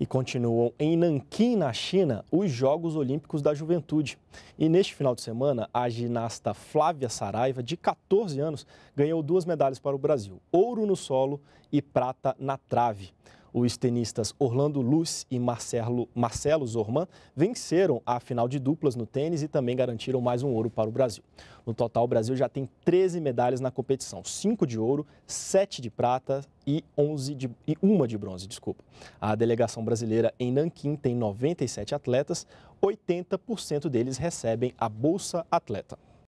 E continuam em Nanquim, na China, os Jogos Olímpicos da Juventude. E neste final de semana, a ginasta Flávia Saraiva, de 14 anos, ganhou duas medalhas para o Brasil: ouro no solo e prata na trave. Os tenistas Orlando Luz e Marcelo, Marcelo Zorman venceram a final de duplas no tênis e também garantiram mais um ouro para o Brasil. No total, o Brasil já tem 13 medalhas na competição: 5 de ouro, 7 de prata e, 11 de, e uma de bronze. Desculpa. A delegação brasileira em Nanquim tem 97 atletas, 80% deles recebem a Bolsa Atleta.